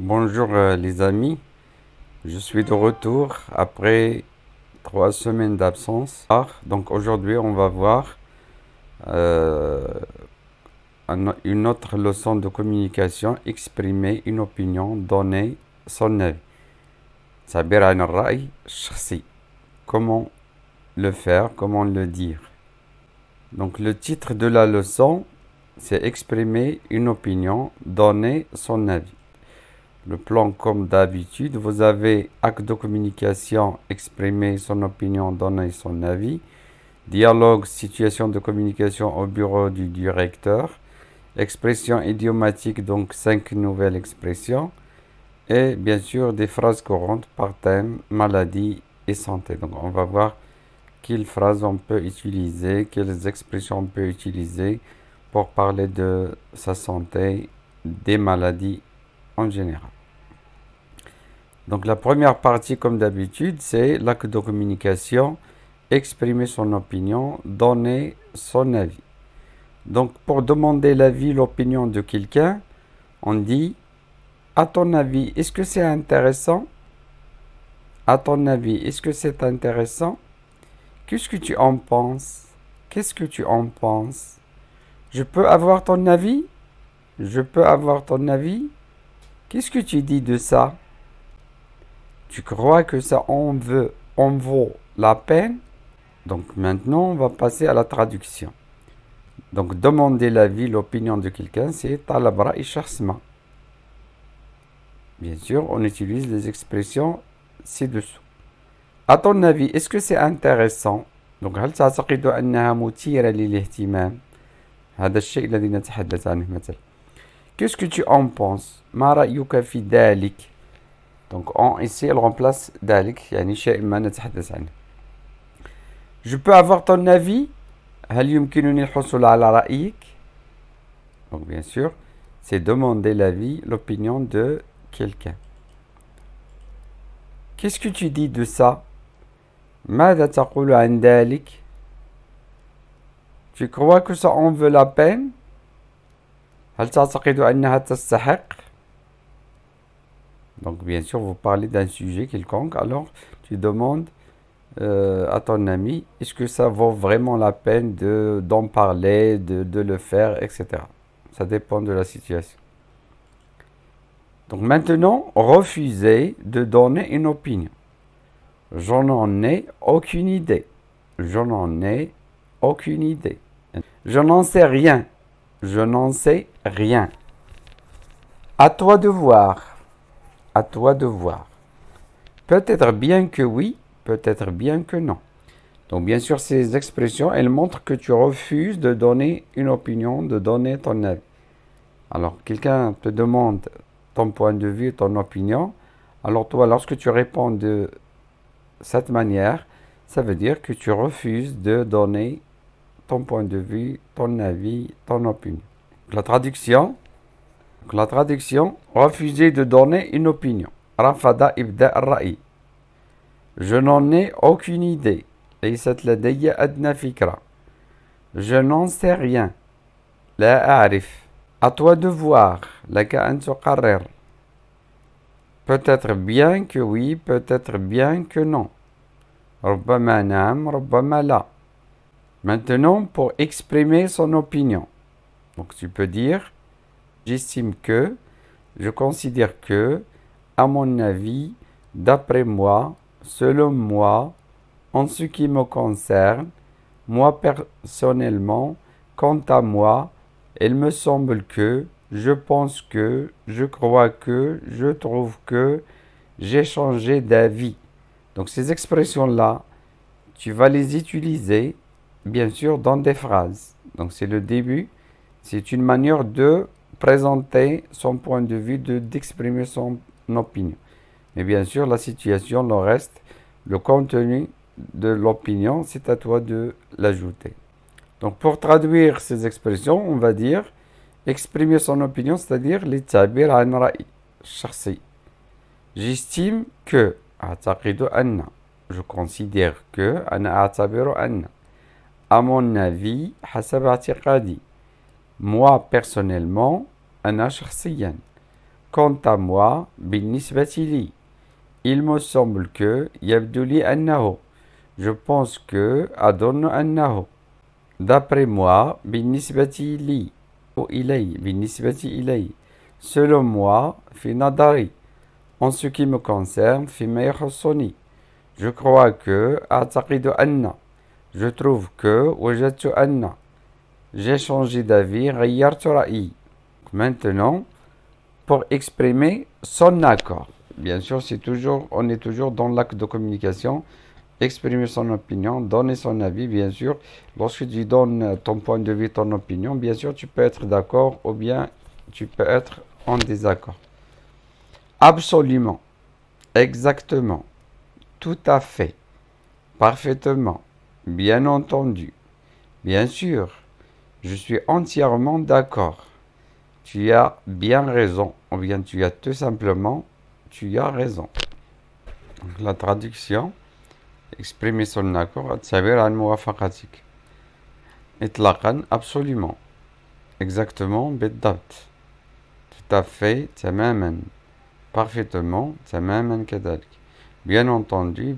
Bonjour euh, les amis, je suis de retour après trois semaines d'absence. Ah, donc aujourd'hui on va voir euh, une autre leçon de communication, exprimer une opinion, donner son avis. Comment le faire, comment le dire. Donc le titre de la leçon, c'est exprimer une opinion, donner son avis le plan comme d'habitude. Vous avez acte de communication, exprimer son opinion, donner son avis. Dialogue, situation de communication au bureau du directeur. Expression idiomatique, donc cinq nouvelles expressions. Et bien sûr, des phrases courantes par thème, maladie et santé. Donc on va voir quelles phrases on peut utiliser, quelles expressions on peut utiliser pour parler de sa santé, des maladies en général. Donc la première partie, comme d'habitude, c'est l'acte de communication, exprimer son opinion, donner son avis. Donc pour demander l'avis, l'opinion de quelqu'un, on dit, à ton avis, est-ce que c'est intéressant À ton avis, est-ce que c'est intéressant Qu'est-ce que tu en penses Qu'est-ce que tu en penses Je peux avoir ton avis Je peux avoir ton avis Qu'est-ce que tu dis de ça tu crois que ça en, veut, vaut la peine Donc maintenant, on va passer à la traduction. Donc demander l'avis, l'opinion de quelqu'un, c'est talabra et Bien sûr, on utilise les expressions ci-dessous. A ton avis, est-ce que c'est intéressant Donc, Qu'est-ce que tu en penses Mara yuka donc on ici, elle remplace dalik, يعني شيء ما نتحدث عنه. Je peux avoir ton avis هل يمكنني الحصول على رأيك Donc bien sûr, c'est demander l'avis, l'opinion de quelqu'un. Qu'est-ce que tu dis de ça ماذا تقول عن ذلك Tu crois que ça en veut la peine هل تعتقد أنها تستحق donc bien sûr, vous parlez d'un sujet quelconque, alors tu demandes euh, à ton ami, est-ce que ça vaut vraiment la peine de, d'en parler, de, le faire, etc. Ça dépend de la situation. Donc maintenant, refusez de donner une opinion. Je n'en ai aucune idée. Je n'en ai aucune idée. Je n'en sais rien. Je n'en sais rien. À toi de voir toi de voir. Peut-être bien que oui, peut-être bien que non. Donc bien sûr, ces expressions, elles montrent que tu refuses de donner une opinion, de donner ton avis. Alors quelqu'un te demande ton point de vue, ton opinion. Alors toi, lorsque tu réponds de cette manière, ça veut dire que tu refuses de donner ton point de vue, ton avis, ton opinion. La traduction, donc la traduction, refuser de donner une opinion. Rafada ibda ra'i. Je n'en ai aucune idée. adna fikra. Je n'en sais rien. La arif. À toi de voir. Peut-être bien que oui, peut-être bien que non. Maintenant, pour exprimer son opinion. Donc tu peux dire J'estime que, je considère que, à mon avis, d'après moi, selon moi, en ce qui me concerne, moi personnellement, quant à moi, il me semble que, je pense que, je crois que, je trouve que, j'ai changé d'avis. Donc ces expressions-là, tu vas les utiliser, bien sûr, dans des phrases. Donc c'est le début, c'est une manière de présenter son point de vue, d'exprimer son opinion. Mais bien sûr, la situation, le reste, le contenu de l'opinion, c'est à toi de l'ajouter. Donc pour traduire ces expressions, on va dire exprimer son opinion, c'est-à-dire l'établir an ra'i, J'estime que, je considère que, À mon avis, moi personnellement, un achersien. Quant à moi, Binisvatili, il me semble que Yabduli Annaho. Je pense que Adon Annaho. D'après moi, Binisvatili, ou Ilay, Binisvati Selon moi, Finadari. En ce qui me concerne, Je crois que Anna. Je trouve que Wajatu Anna j'ai changé d'avis, maintenant pour exprimer son accord. Bien sûr, c'est toujours, on est toujours dans l'acte de communication, exprimer son opinion, donner son avis, bien sûr. Lorsque tu donnes ton point de vue, ton opinion, bien sûr, tu peux être d'accord ou bien tu peux être en désaccord. Absolument, exactement, tout à fait, parfaitement, bien entendu, bien sûr. Je suis entièrement d'accord. Tu as bien raison. Ou bien tu as tout simplement, tu as raison. la traduction, exprimer son accord, Et la موافقتك. absolument. Exactement, بالضبط. Tout à fait, même. Parfaitement, c'est كذلك. Bien entendu,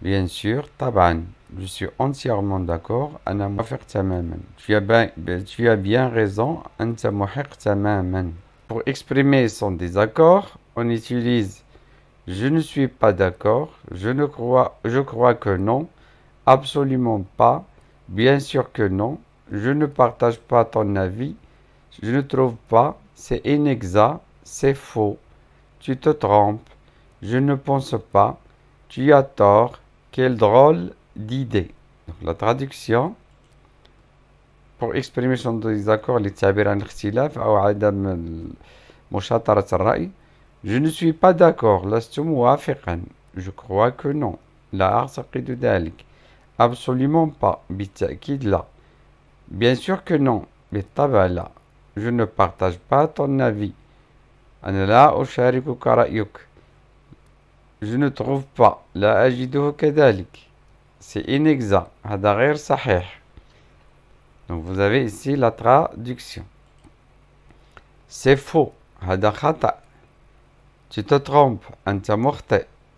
Bien sûr, tabane. Je suis entièrement d'accord. Tu, ben, tu as bien raison. Pour exprimer son désaccord, on utilise je ne suis pas d'accord, je ne crois, je crois que non, absolument pas, bien sûr que non, je ne partage pas ton avis, je ne trouve pas, c'est inexact, c'est faux, tu te trompes, je ne pense pas, tu as tort, quel drôle D'idé. Donc la traduction pour exprimer son désaccord, l'etabler un ristelaf ou adam mochatarzarei. Je ne suis pas d'accord, lastu wa Je crois que non, la arzakidu dalik. Absolument pas, b'takid la. Bien sûr que non, b'tavala. Je ne partage pas ton avis, anla o sharik o karayuk. Je ne trouve pas, la ajidu ke c'est inexact. hadarir Donc vous avez ici la traduction. C'est faux. Hadakhata. Tu te trompes. Anta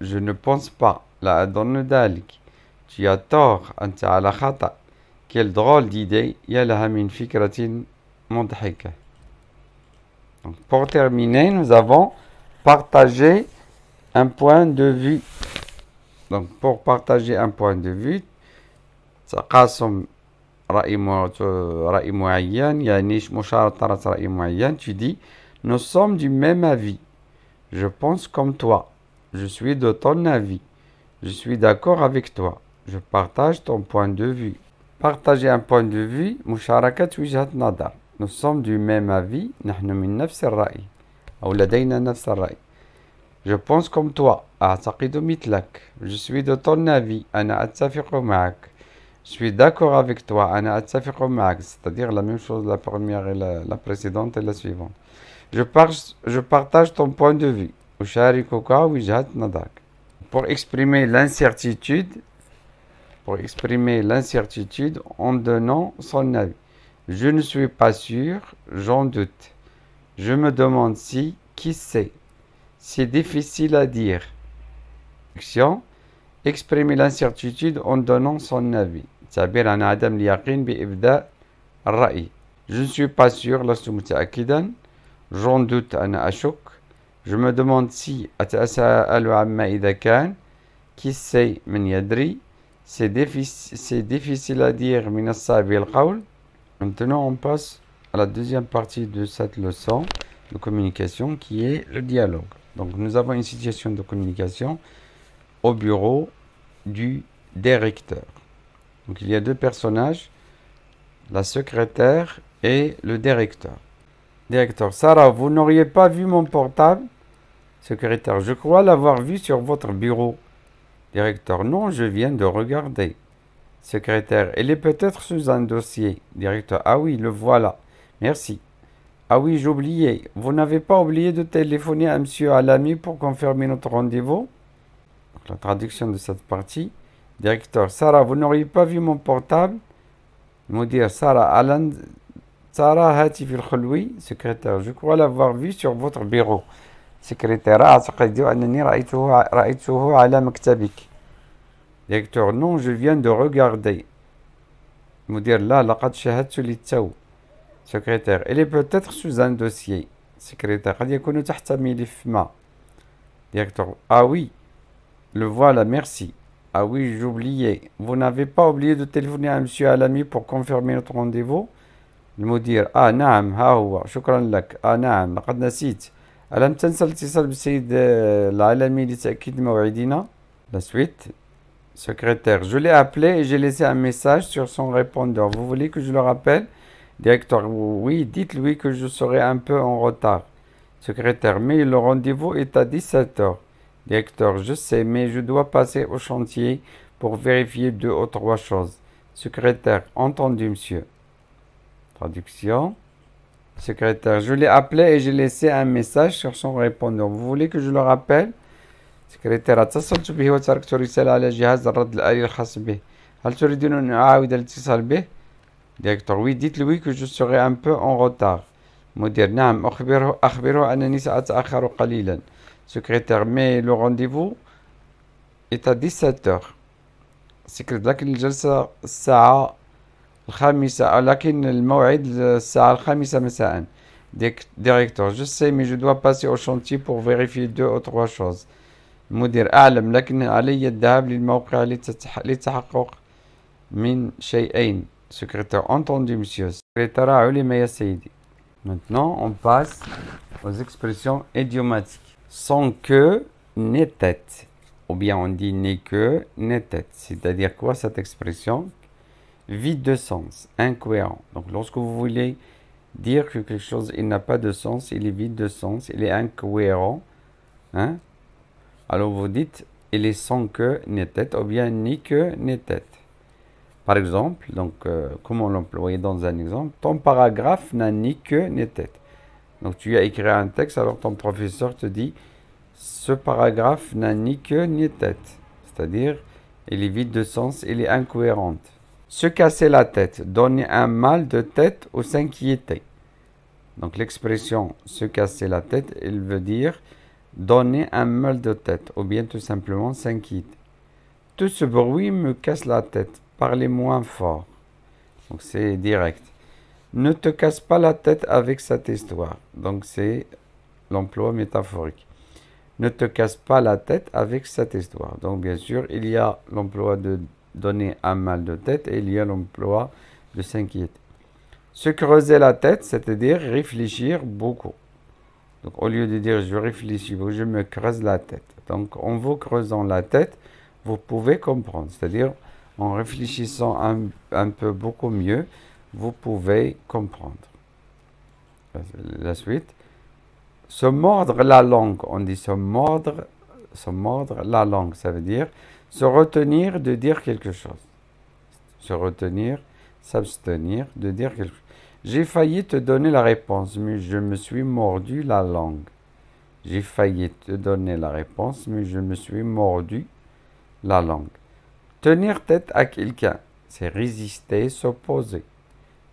Je ne pense pas. La donne' Tu as tort. Anta Quelle drôle d'idée. Yalaha fikratin Donc pour terminer, nous avons partagé un point de vue. Donc, pour partager un point de vue, tu dis nous sommes du même avis je pense comme toi je suis de ton avis je suis d'accord avec toi je partage ton point de vue partager un point de vue مشاركة nous sommes du même avis نحن من نفس الرأي أو je pense comme toi. Je suis de ton avis. Je suis d'accord avec toi. C'est-à-dire la même chose, la première et la, précédente et la suivante. Je, je, partage ton point de vue. Pour exprimer l'incertitude, pour exprimer l'incertitude en donnant son avis. Je ne suis pas sûr, j'en doute. Je me demande si, qui sait c'est difficile à dire. Exprimer l'incertitude en donnant son avis. Je ne suis pas sûr, j'en doute, je me demande si qui sait c'est difficile, difficile à dire maintenant on passe à la deuxième partie de cette leçon de communication qui est le dialogue donc nous avons une situation de communication au bureau du directeur. Donc il y a deux personnages, la secrétaire et le directeur. Directeur, Sarah, vous n'auriez pas vu mon portable Secrétaire, je crois l'avoir vu sur votre bureau. Directeur, non, je viens de regarder. Secrétaire, elle est peut-être sous un dossier. Directeur, ah oui, le voilà. Merci. Ah oui, j'oubliais. Vous n'avez pas oublié de téléphoner à M. Alami pour confirmer notre rendez-vous La traduction de cette partie. Directeur, Sarah, vous n'auriez pas vu mon portable Moudir, Sarah, Alan, Sarah secrétaire, je crois l'avoir vu sur votre bureau. Secrétaire, Directeur, non, je viens de regarder. مدير, vu sur votre bureau secrétaire. Elle est peut-être sous un Dossier, secrétaire. Elle يكون تحت ملف ma Directeur. Ah oui, le voilà, merci. Ah oui, j'oubliais. Vous n'avez pas oublié de téléphoner à monsieur Alami pour confirmer notre rendez-vous المدير اه نعم ها هو شكرا لك اه نعم لقد نسيت ألم تنسى الاتصال بالسيد العالمي لتأكيد موعدنا La suite Secrétaire, je l'ai appelé et j'ai laissé un message sur son répondeur. Vous voulez que je le rappelle Directeur, oui, dites-lui que je serai un peu en retard. Secrétaire, mais le rendez-vous est à 17 h Directeur, je sais, mais je dois passer au chantier pour vérifier deux ou trois choses. Secrétaire, entendu, monsieur. Traduction. Secrétaire, je l'ai appelé et j'ai laissé un message sur son répondeur. Vous voulez que je le rappelle Secrétaire, دكتور وي ديت لوي كو جو سوغي ان بو اون روتار مدير نعم أخبره أخبره أنني سأتأخر قليلا سكرتير مي لو رونديفو ايتا 17 سكر لكن الجلسة الساعة الخامسة لكن الموعد الساعة الخامسة مساء ديريكتور جو سي مي جو دوا باسي او شونتي بور فيريفي دو او تخوا شوز المدير أعلم لكن علي الذهاب للموقع لتحقق من شيئين Secrétaire, entendu, monsieur. Secrétaire, Maintenant, on passe aux expressions idiomatiques. Sans que, n'est tête. Ou bien on dit n'est que, ni tête. C'est-à-dire quoi cette expression Vide de sens, incohérent. Donc lorsque vous voulez dire que quelque chose il n'a pas de sens, il est vide de sens, il est incohérent, hein? alors vous dites il est sans que, n'est tête, ou bien ni que, n'est tête. Par exemple, donc, euh, comment l'employer dans un exemple Ton paragraphe n'a ni queue ni tête. Donc, tu as écrit un texte, alors ton professeur te dit Ce paragraphe n'a ni queue ni tête. C'est-à-dire, il est vide de sens, il est incohérent. Se casser la tête, donner un mal de tête ou s'inquiéter. Donc, l'expression se casser la tête, elle veut dire donner un mal de tête ou bien tout simplement s'inquiéter. Tout ce bruit me casse la tête. Parlez moins fort. Donc c'est direct. Ne te casse pas la tête avec cette histoire. Donc c'est l'emploi métaphorique. Ne te casse pas la tête avec cette histoire. Donc bien sûr, il y a l'emploi de donner un mal de tête et il y a l'emploi de s'inquiéter. Se creuser la tête, c'est-à-dire réfléchir beaucoup. Donc au lieu de dire je réfléchis, je me creuse la tête. Donc en vous creusant la tête, vous pouvez comprendre. C'est-à-dire en réfléchissant un, peu beaucoup mieux, vous pouvez comprendre. La suite. Se mordre la langue. On dit se mordre, se mordre la langue. Ça veut dire se retenir de dire quelque chose. Se retenir, s'abstenir de dire quelque chose. J'ai failli te donner la réponse, mais je me suis mordu la langue. J'ai failli te donner la réponse, mais je me suis mordu la langue. Tenir tête à quelqu'un, c'est résister, s'opposer.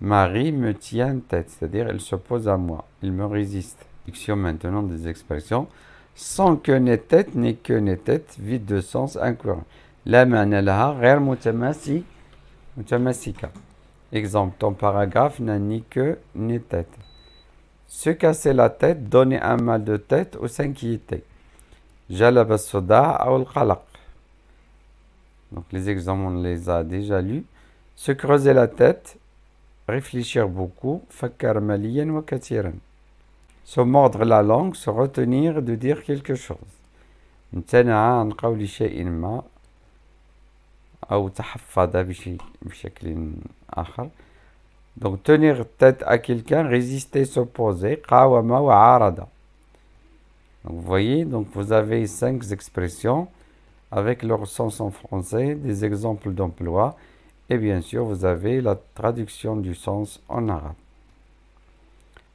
Marie me tient tête, c'est-à-dire elle s'oppose à moi, il me résiste. Diction maintenant des expressions. Sans que n'est tête, ni que n'est tête, vide de sens incohérent. La manalaha, غير متماسي, mutamassika. Exemple, ton paragraphe n'a ni que ni tête. Se casser la tête, donner un mal de tête ou s'inquiéter. Jalab ou al donc les examens, on les a déjà lus. Se creuser la tête, réfléchir beaucoup, se mordre la langue, se retenir de dire quelque chose. Donc tenir tête à quelqu'un, résister, s'opposer, vous voyez, donc vous avez cinq expressions avec leur sens en français, des exemples d'emploi et bien sûr vous avez la traduction du sens en arabe.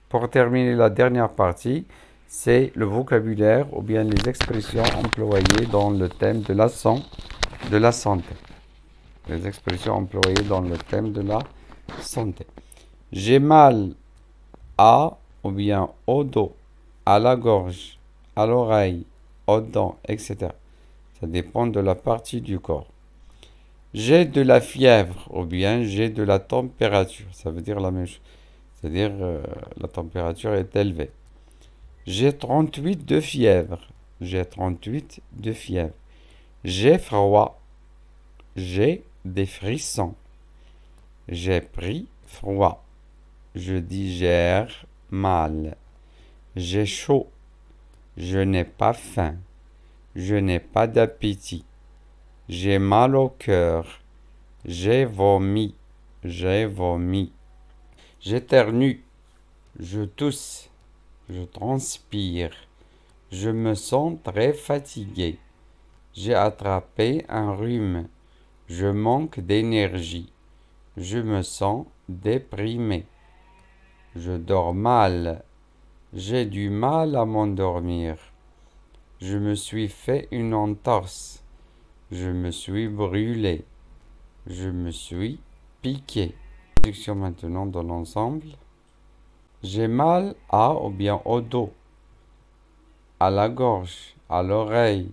Pour terminer la dernière partie, c'est le vocabulaire ou bien les expressions employées dans le thème de la, de la santé. Les expressions employées dans le thème de la santé. J'ai mal à ou bien au dos, à la gorge, à l'oreille, aux dents, etc. Ça dépend de la partie du corps. J'ai de la fièvre ou bien j'ai de la température. Ça veut dire la même chose. C'est-à-dire euh, la température est élevée. J'ai 38 de fièvre. J'ai 38 de fièvre. J'ai froid. J'ai des frissons. J'ai pris froid. Je digère mal. J'ai chaud. Je n'ai pas faim. Je n'ai pas d'appétit. J'ai mal au cœur. J'ai vomi. J'ai vomi. J'éternue. Je tousse. Je transpire. Je me sens très fatigué. J'ai attrapé un rhume. Je manque d'énergie. Je me sens déprimé. Je dors mal. J'ai du mal à m'endormir. Je me suis fait une entorse. Je me suis brûlé. Je me suis piqué. Traduction maintenant dans l'ensemble. J'ai mal à ou bien au dos, à la gorge, à l'oreille,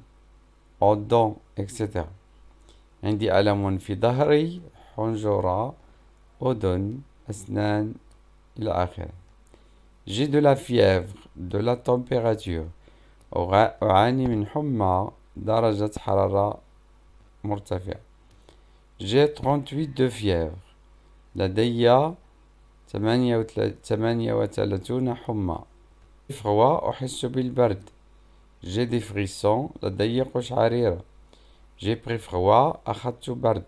aux dents, etc. J'ai de la fièvre, de la température. أعاني من حمى درجة حرارة مرتفعة j'ai 38 de fièvre لدي 38 حمى فروى أحس بالبرد j'ai des frissons لدي قشعريرة j'ai pris froid أخذت برد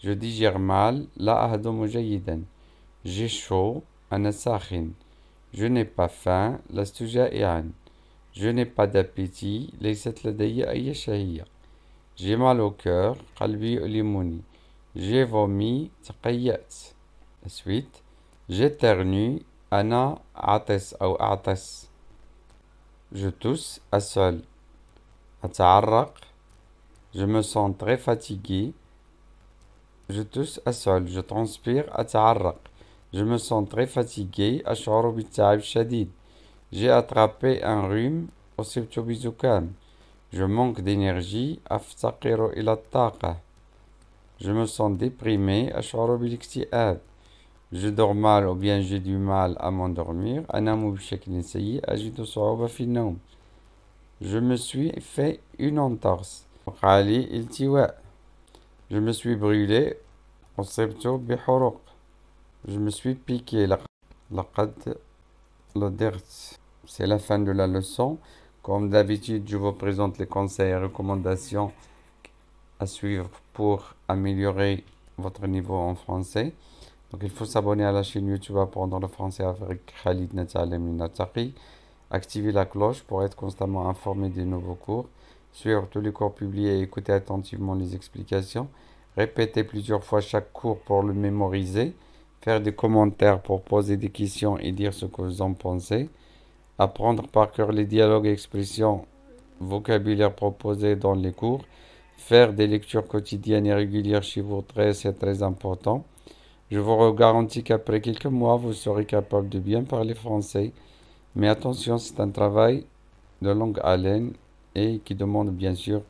je digère mal لا أهضم جيدا j'ai chaud أنا ساخن je n'ai pas faim لست جائعا Je n'ai pas d'appétit, laissez la déyaïa J'ai mal au cœur, kalbi limoni. J'ai vomi, tkayat. La suite. J'éternue, ana, ates ou ates. Je tousse, seul. Ata'arrak. Je me sens très fatigué. Je tousse, seul. Je transpire, ata'arrak. Je me sens très fatigué, ashorobitaïb shadid. J'ai attrapé un rhume, au بزكام. Je manque d'énergie, أفتقر إلى Je me sens déprimé, أشعر Je dors mal ou bien j'ai du mal à m'endormir. Je me suis fait une entorse. Je me suis brûlé, au Je me suis piqué le C'est la fin de la leçon. Comme d'habitude, je vous présente les conseils et recommandations à suivre pour améliorer votre niveau en français. Donc, il faut s'abonner à la chaîne YouTube Apprendre le français avec Khalid Natalem Activer la cloche pour être constamment informé des nouveaux cours. Suivre tous les cours publiés et écoutez attentivement les explications. Répétez plusieurs fois chaque cours pour le mémoriser faire des commentaires pour poser des questions et dire ce que vous en pensez, apprendre par cœur les dialogues et expressions vocabulaire proposés dans les cours, faire des lectures quotidiennes et régulières chez vous, c'est très important. Je vous garantis qu'après quelques mois, vous serez capable de bien parler français. Mais attention, c'est un travail de longue haleine et qui demande bien sûr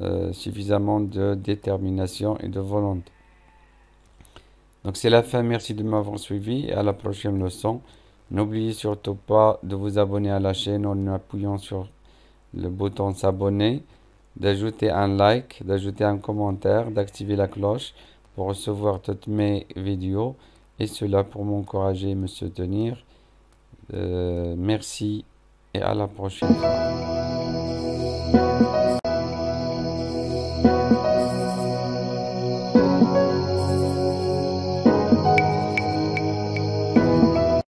euh, suffisamment de détermination et de volonté. Donc c'est la fin, merci de m'avoir suivi et à la prochaine leçon. N'oubliez surtout pas de vous abonner à la chaîne en appuyant sur le bouton s'abonner, d'ajouter un like, d'ajouter un commentaire, d'activer la cloche pour recevoir toutes mes vidéos et cela pour m'encourager et me soutenir. Euh, merci et à la prochaine.